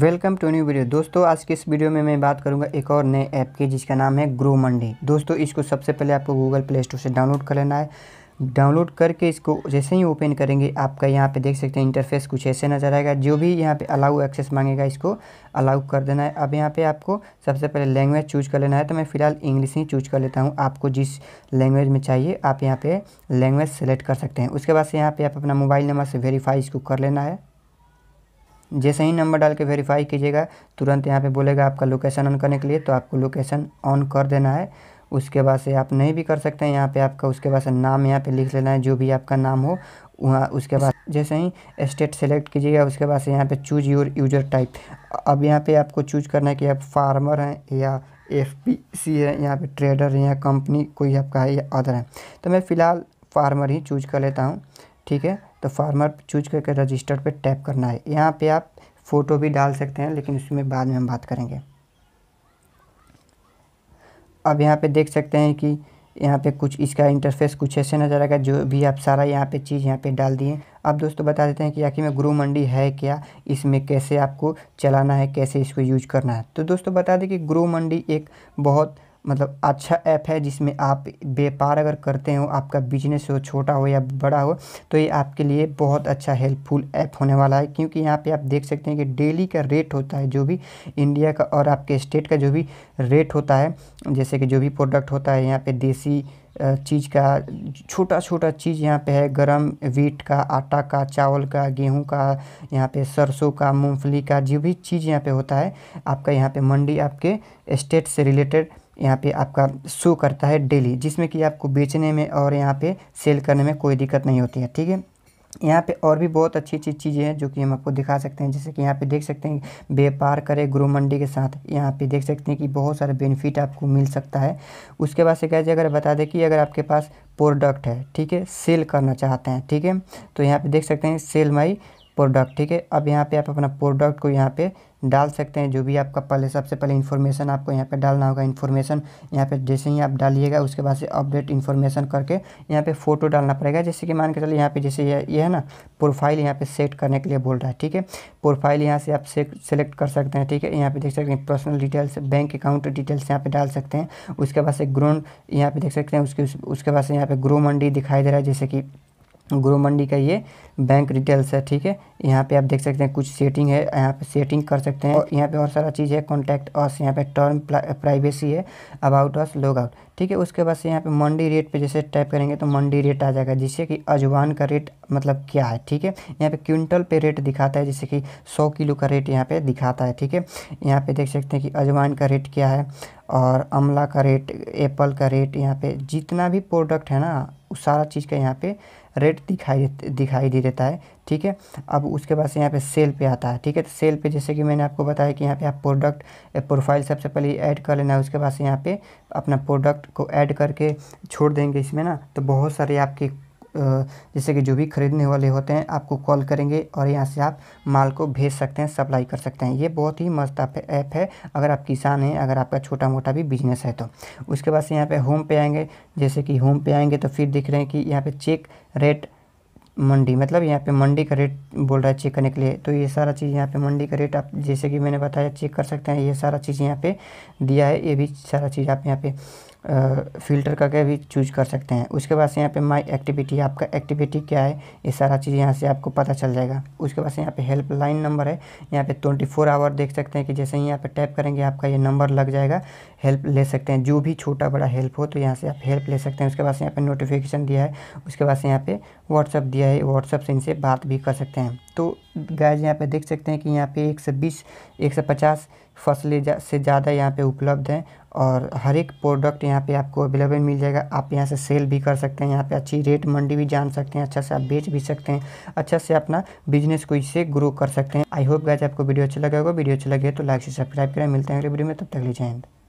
welcome to new video दोस्तों आज के इस वीडियो में मैं बात करूंगा एक और नए ऐप की जिसका नाम है ग्रो मंडी दोस्तों इसको सबसे पहले आपको गूगल प्ले स्टोर से डाउनलोड कर लेना है डाउनलोड करके इसको जैसे ही ओपन करेंगे आपका यहाँ पे देख सकते हैं इंटरफेस कुछ ऐसे नज़र आएगा जो भी यहाँ पे अलाउ एक्सेस मांगेगा इसको अलाउ कर देना है अब यहाँ पे आपको सबसे पहले लैंग्वेज चूज कर लेना है तो मैं फ़िलहाल इंग्लिश ही चूज कर लेता हूँ आपको जिस लैंग्वेज में चाहिए आप यहाँ पर लैंग्वेज सेलेक्ट कर सकते हैं उसके बाद से यहाँ पर आप अपना मोबाइल नंबर से वेरीफाई इसको कर लेना है जैसे ही नंबर डाल के वेरीफाई कीजिएगा तुरंत यहाँ पे बोलेगा आपका लोकेशन ऑन करने के लिए तो आपको लोकेशन ऑन कर देना है उसके बाद से आप नहीं भी कर सकते हैं यहाँ पे आपका उसके बाद से नाम यहाँ पे लिख लेना है जो भी आपका नाम हो वहाँ उसके बाद जैसे ही स्टेट सेलेक्ट कीजिएगा उसके बाद से यहाँ पे चूज योर यूजर टाइप अब यहाँ पे आपको चूज करना है कि आप फार्मर हैं या एफ पी सी है यहाँ पे ट्रेडर हैं या कंपनी कोई आपका है या अदर है तो मैं फ़िलहाल फार्मर ही चूज कर लेता हूँ ठीक है तो फार्मर चूज करके रजिस्टर पे टैप करना है यहाँ पे आप फ़ोटो भी डाल सकते हैं लेकिन उसमें बाद में हम बात करेंगे अब यहाँ पे देख सकते हैं कि यहाँ पे कुछ इसका इंटरफेस कुछ ऐसे नज़र आएगा जो भी आप सारा यहाँ पे चीज़ यहाँ पे डाल दिए अब दोस्तों बता देते हैं कि आखिर में ग्रो मंडी है क्या इसमें कैसे आपको चलाना है कैसे इसको यूज करना है तो दोस्तों बता दें कि ग्रो मंडी एक बहुत मतलब अच्छा ऐप है जिसमें आप व्यापार अगर करते हो आपका बिजनेस हो छोटा हो या बड़ा हो तो ये आपके लिए बहुत अच्छा हेल्पफुल ऐप होने वाला है क्योंकि यहाँ पे आप देख सकते हैं कि डेली का रेट होता है जो भी इंडिया का और आपके स्टेट का जो भी रेट होता है जैसे कि जो भी प्रोडक्ट होता है यहाँ पर देसी चीज़ का छोटा छोटा चीज़ यहाँ पे है गरम वीट का आटा का चावल का गेहूं का यहाँ पे सरसों का मूंगफली का जो भी चीज़ यहाँ पे होता है आपका यहाँ पे मंडी आपके स्टेट से रिलेटेड यहाँ पे आपका शो करता है डेली जिसमें कि आपको बेचने में और यहाँ पे सेल करने में कोई दिक्कत नहीं होती है ठीक है यहाँ पे और भी बहुत अच्छी अच्छी चीज़ें हैं जो कि हम आपको दिखा सकते हैं जैसे कि यहाँ पे देख सकते हैं व्यापार करें ग्रो मंडी के साथ यहाँ पे देख सकते हैं कि बहुत सारे बेनिफिट आपको मिल सकता है उसके बाद से कह अगर बता दें कि अगर आपके पास प्रोडक्ट है ठीक है सेल करना चाहते हैं ठीक है तो यहाँ पे देख सकते हैं सेल माई प्रोडक्ट ठीक है अब यहाँ पे आप अपना प्रोडक्ट को यहाँ पे डाल सकते हैं जो भी आपका पहले सबसे पहले इन्फॉर्मेशन आपको यहाँ पे डालना होगा इन्फॉर्मेशन यहाँ पे जैसे ही आप डालिएगा उसके बाद से अपडेट इन्फॉर्मेशन करके यहाँ पे फोटो डालना पड़ेगा जैसे कि मान के चलिए यहाँ पे जैसे ये ये है ना प्रोफाइल यहाँ पे सेट करने के लिए बोल रहा है ठीक है प्रोफाइल यहाँ से आप सेलेक्ट कर सकते हैं ठीक है यहाँ पे देख सकते हैं personal details bank account details यहाँ पे डाल सकते हैं उसके बाद से ग्रोन यहाँ पे देख सकते हैं उसके उसके बाद से यहाँ पे ग्रो मंडी दिखाई दे रहा है जैसे कि गुरु मंडी का ये बैंक डिटेल्स है ठीक है यहाँ पे आप देख सकते हैं कुछ सेटिंग है यहाँ पे सेटिंग कर सकते हैं यहाँ पे और सारा चीज़ है कॉन्टैक्ट अस यहाँ पे टर्म प्राइवेसी है अबाउट अस लॉग आउट ठीक है उसके बाद से यहाँ पे मंडी रेट पे जैसे टाइप करेंगे तो मंडी रेट आ जाएगा जिससे कि अजवान का रेट मतलब क्या है ठीक है यहाँ पे क्विंटल पे रेट दिखाता है जैसे कि सौ किलो का रेट यहाँ पे दिखाता है ठीक है यहाँ पे देख सकते हैं कि अजवान का रेट क्या है और अमला का रेट एप्पल का रेट यहाँ पे जितना भी प्रोडक्ट है ना उस सारा चीज़ का यहाँ पर रेट दिखाई दिखाई दे देता है ठीक है अब उसके बाद से यहाँ पे सेल पे आता है ठीक है तो सेल पे जैसे कि मैंने आपको बताया कि यहाँ पे आप प्रोडक्ट प्रोफाइल सबसे पहले ऐड कर लेना है उसके बाद से यहाँ पे अपना प्रोडक्ट प्रोडक्ट को ऐड करके छोड़ देंगे इसमें ना तो बहुत सारे आपके जैसे कि जो भी खरीदने वाले होते हैं आपको कॉल करेंगे और यहाँ से आप माल को भेज सकते हैं सप्लाई कर सकते हैं ये बहुत ही मस्त ऐप है अगर आप किसान हैं अगर आपका छोटा मोटा भी बिजनेस है तो उसके बाद से यहाँ पे होम पे आएंगे जैसे कि होम पे आएंगे तो फिर दिख रहे हैं कि यहाँ पे चेक रेट मंडी मतलब यहाँ पे मंडी का रेट बोल रहा है चेक करने के लिए तो ये सारा चीज़ यहाँ पे मंडी का रेट आप जैसे कि मैंने बताया चेक कर सकते हैं ये सारा चीज़ यहाँ पे दिया है ये भी सारा चीज़ आप यहाँ पे फ़िल्टर करके भी चूज कर सकते हैं उसके बाद से यहाँ पे माय एक्टिविटी आपका एक्टिविटी क्या है ये सारा चीज़ यहाँ से आपको पता चल जाएगा उसके बाद से यहाँ पे हेल्पलाइन नंबर है यहाँ पे 24 फोर आवर देख सकते हैं कि जैसे ही यहाँ पे टैप करेंगे आपका ये नंबर लग जाएगा हेल्प ले सकते हैं जो भी छोटा बड़ा हेल्प हो तो यहाँ से आप हेल्प ले सकते हैं उसके बाद से यहाँ पर नोटिफिकेशन दिया है उसके बाद से यहाँ पर व्हाट्सअप दिया है व्हाट्सअप से इनसे बात भी कर सकते हैं तो गैज यहाँ पे देख सकते हैं कि यहाँ पे 120 150 फसलें जा, से ज़्यादा यहाँ पे उपलब्ध हैं और हर एक प्रोडक्ट यहाँ पे आपको अवेलेबल मिल जाएगा आप यहाँ से सेल भी कर सकते हैं यहाँ पे अच्छी रेट मंडी भी जान सकते हैं अच्छा से आप बेच भी सकते हैं अच्छा से अपना बिजनेस को इससे ग्रो कर सकते हैं आई होप गैज आपको वीडियो अच्छा लगेगा वीडियो अच्छा लगे तो लाइक से सब्सक्राइब करें मिलते हैं अगले वीडियो में तब तक ले जाएंगे